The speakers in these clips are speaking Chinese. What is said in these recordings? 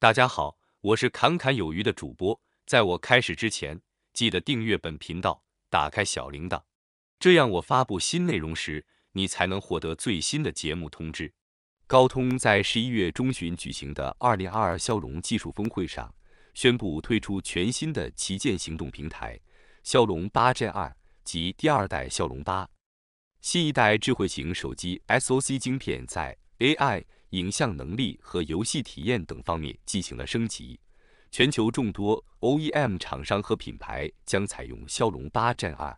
大家好，我是侃侃有余的主播。在我开始之前，记得订阅本频道，打开小铃铛，这样我发布新内容时，你才能获得最新的节目通知。高通在十一月中旬举行的2022骁龙技术峰会上，宣布推出全新的旗舰行动平台骁龙8 Gen 2及第二代骁龙八。新一代智慧型手机 SOC 晶片在 AI 影像能力和游戏体验等方面进行了升级。全球众多 O E M 厂商和品牌将采用骁龙八 Gen 2。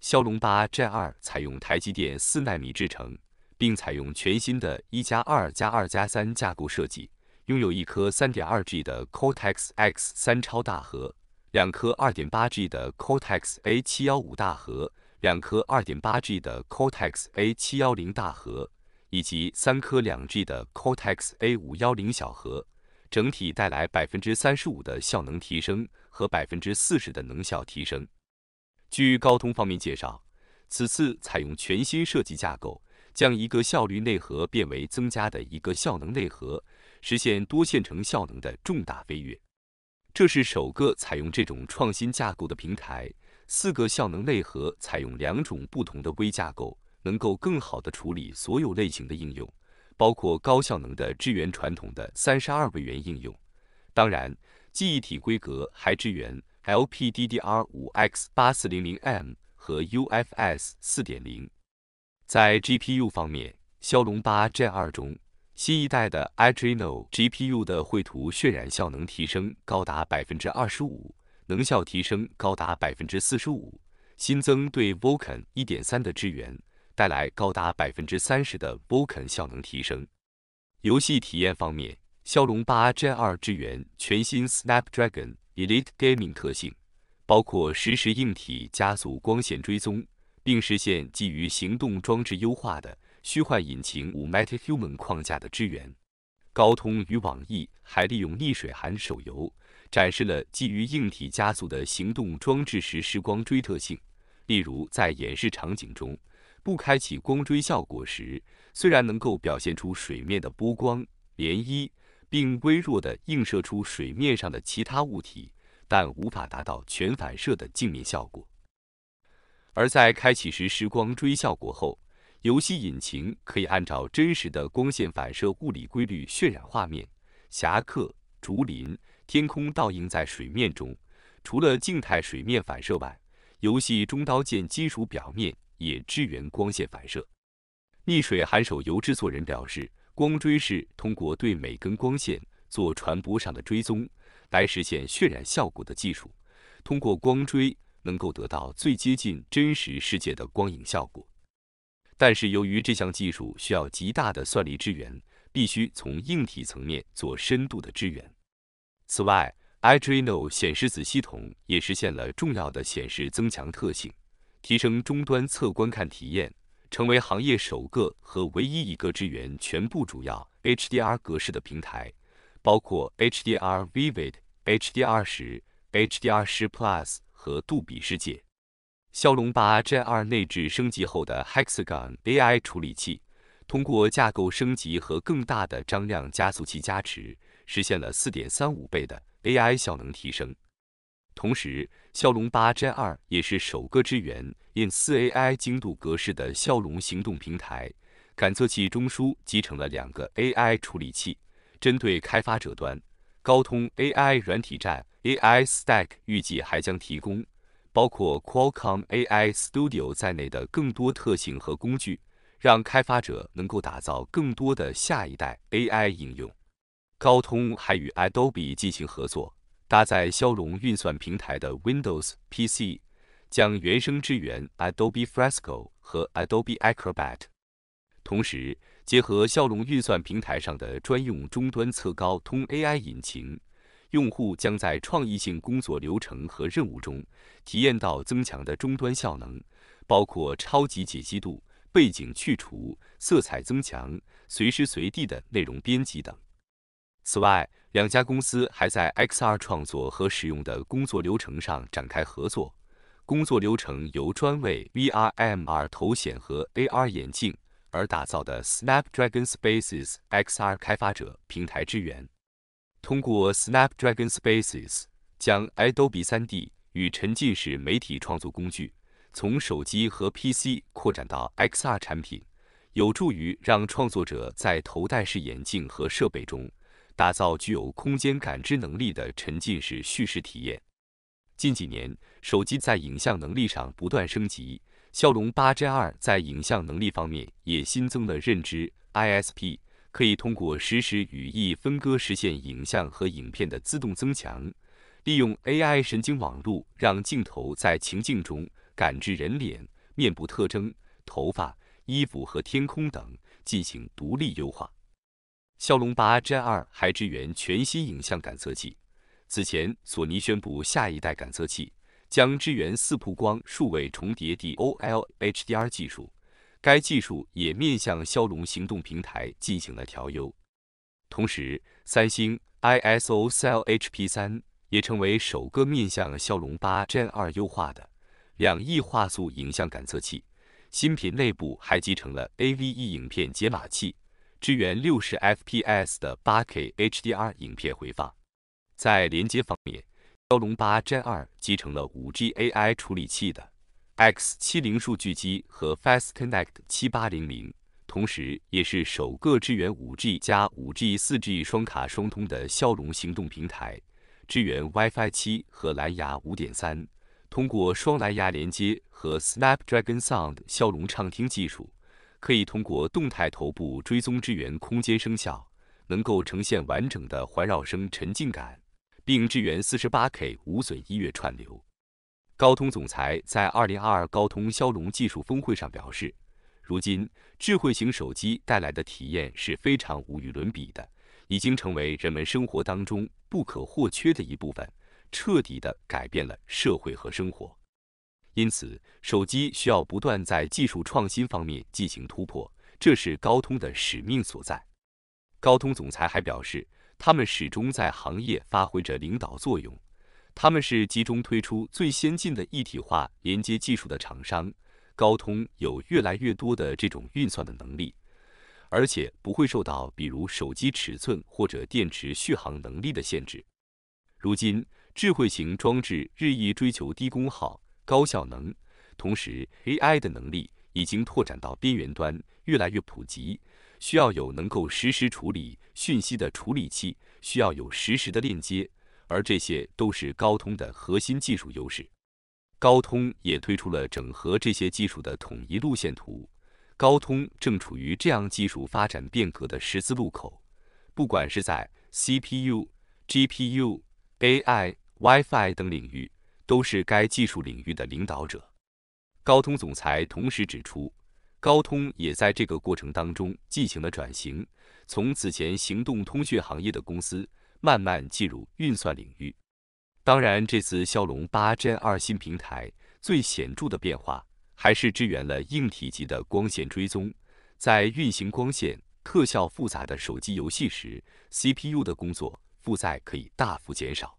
骁龙八 Gen 2采用台积电四纳米制程，并采用全新的一加二加二加三架构设计，拥有一颗 3.2G 的 Cortex X3 超大核，两颗 2.8G 的 Cortex A715 大核，两颗 2.8G 的 Cortex A710 大核。以及三颗两 G 的 Cortex-A510 小核，整体带来百分之三十五的效能提升和百分之四十的能效提升。据高通方面介绍，此次采用全新设计架构，将一个效率内核变为增加的一个效能内核，实现多线程效能的重大飞跃。这是首个采用这种创新架构的平台。四个效能内核采用两种不同的微架构。能够更好地处理所有类型的应用，包括高效能的支援传统的三十二位元应用。当然，记忆体规格还支援 LPDDR5X 8400M 和 UFS 4.0。在 GPU 方面，骁龙8 Gen 2中，新一代的 Adreno GPU 的绘图渲染效能提升高达百分之二十五，能效提升高达百分之四十五，新增对 Vulkan 1.3的支援。带来高达百分之三十的 Vulkan 效能提升。游戏体验方面，骁龙八 Gen 二支援全新 Snapdragon Elite Gaming 特性，包括实时硬体加速光线追踪，并实现基于行动装置优化的虚幻引擎五 MetaHuman 框架的支援。高通与网易还利用《逆水寒》手游展示了基于硬体加速的行动装置实时光追特性，例如在演示场景中。不开启光追效果时，虽然能够表现出水面的波光涟漪，并微弱地映射出水面上的其他物体，但无法达到全反射的镜面效果。而在开启时时光追效果后，游戏引擎可以按照真实的光线反射物理规律渲染画面。侠客、竹林、天空倒映在水面中，除了静态水面反射外，游戏中刀剑金属表面。也支援光线反射。逆水寒手游制作人表示，光追是通过对每根光线做传播上的追踪来实现渲染效果的技术。通过光追能够得到最接近真实世界的光影效果。但是由于这项技术需要极大的算力支援，必须从硬体层面做深度的支援。此外，Adreno 显示子系统也实现了重要的显示增强特性。提升终端侧观看体验，成为行业首个和唯一一个支援全部主要 HDR 格式的平台，包括 HDR Vivid、HDR10、HDR10 Plus 和杜比视界。骁龙8 Gen 2内置升级后的 Hexagon AI 处理器，通过架构升级和更大的张量加速器加持，实现了4.35倍的 AI 效能提升。同时，骁龙8 Gen 2也是首个支援 In4AI 精度格式的骁龙行动平台。感测器中枢集成了两个 AI 处理器。针对开发者端，高通 AI 软体站 AI Stack 预计还将提供包括 Qualcomm AI Studio 在内的更多特性和工具，让开发者能够打造更多的下一代 AI 应用。高通还与 Adobe 进行合作。搭载骁龙运算平台的 Windows PC 将原生支援 Adobe Fresco 和 Adobe Acrobat，同时结合骁龙运算平台上的专用终端测高通 AI 引擎，用户将在创意性工作流程和任务中体验到增强的终端效能，包括超级解析度、背景去除、色彩增强、随时随地的内容编辑等。此外，两家公司还在 XR 创作和使用的工作流程上展开合作。工作流程由专为 VR/MR 头显和 AR 眼镜而打造的 Snapdragon Spaces XR 开发者平台支援。通过 Snapdragon Spaces，将 Adobe 3D 与沉浸式媒体创作工具从手机和 PC 扩展到 XR 产品，有助于让创作者在头戴式眼镜和设备中。打造具有空间感知能力的沉浸式叙事体验。近几年，手机在影像能力上不断升级，骁龙 8Gen2 在影像能力方面也新增了认知 ISP，可以通过实时语义分割实现影像和影片的自动增强，利用 AI 神经网络让镜头在情境中感知人脸、面部特征、头发、衣服和天空等进行独立优化。骁龙八 Gen 2还支援全新影像感测器。此前，索尼宣布下一代感测器将支援四曝光数位重叠 DOL HDR 技术，该技术也面向骁龙行动平台进行了调优。同时，三星 ISOCELL h p 三也成为首个面向骁龙八 Gen 2优化的两亿画素影像感测器。新品内部还集成了 AVE 影片解码器。支援六十 FPS 的八 K HDR 影片回放。在连接方面，骁龙八 Gen 二集成了五 G AI 处理器的 X 七零数据机和 FastConnect 七八零零，同时也是首个支援五 G 加五 G 四 G 双卡双通的骁龙行动平台，支援 WiFi 七和蓝牙五点三，通过双蓝牙连接和 Snapdragon Sound 骁龙畅听技术。可以通过动态头部追踪支援空间声效，能够呈现完整的环绕声沉浸感，并支援四十八 K 无损音乐串流。高通总裁在二零二二高通骁龙技术峰会上表示，如今智慧型手机带来的体验是非常无与伦比的，已经成为人们生活当中不可或缺的一部分，彻底的改变了社会和生活。因此，手机需要不断在技术创新方面进行突破，这是高通的使命所在。高通总裁还表示，他们始终在行业发挥着领导作用，他们是集中推出最先进的一体化连接技术的厂商。高通有越来越多的这种运算的能力，而且不会受到比如手机尺寸或者电池续航能力的限制。如今，智慧型装置日益追求低功耗。高效能，同时 AI 的能力已经拓展到边缘端，越来越普及，需要有能够实时处理讯息的处理器，需要有实时的链接，而这些都是高通的核心技术优势。高通也推出了整合这些技术的统一路线图。高通正处于这样技术发展变革的十字路口，不管是在 CPU、GPU、AI、WiFi 等领域。都是该技术领域的领导者。高通总裁同时指出，高通也在这个过程当中进行了转型，从此前行动通讯行业的公司慢慢进入运算领域。当然，这次骁龙八 Gen 二新平台最显著的变化还是支援了硬体级的光线追踪，在运行光线特效复杂的手机游戏时，CPU 的工作负载可以大幅减少。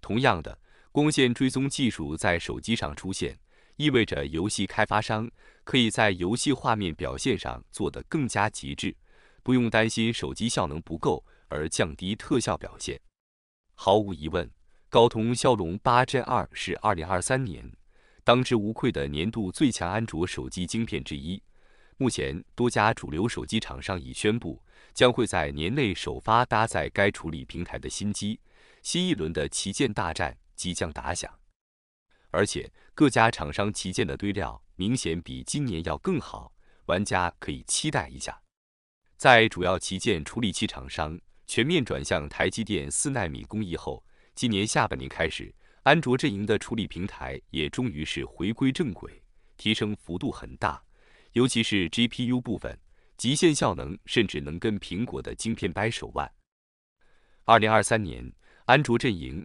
同样的。光线追踪技术在手机上出现，意味着游戏开发商可以在游戏画面表现上做得更加极致，不用担心手机效能不够而降低特效表现。毫无疑问，高通骁龙8 Gen 2是2023年当之无愧的年度最强安卓手机晶片之一。目前，多家主流手机厂商已宣布将会在年内首发搭载该处理平台的新机，新一轮的旗舰大战。即将打响，而且各家厂商旗舰的堆料明显比今年要更好，玩家可以期待一下。在主要旗舰处理器厂商全面转向台积电四纳米工艺后，今年下半年开始，安卓阵营的处理平台也终于是回归正轨，提升幅度很大，尤其是 GPU 部分，极限效能甚至能跟苹果的晶片掰手腕。二零二三年，安卓阵营。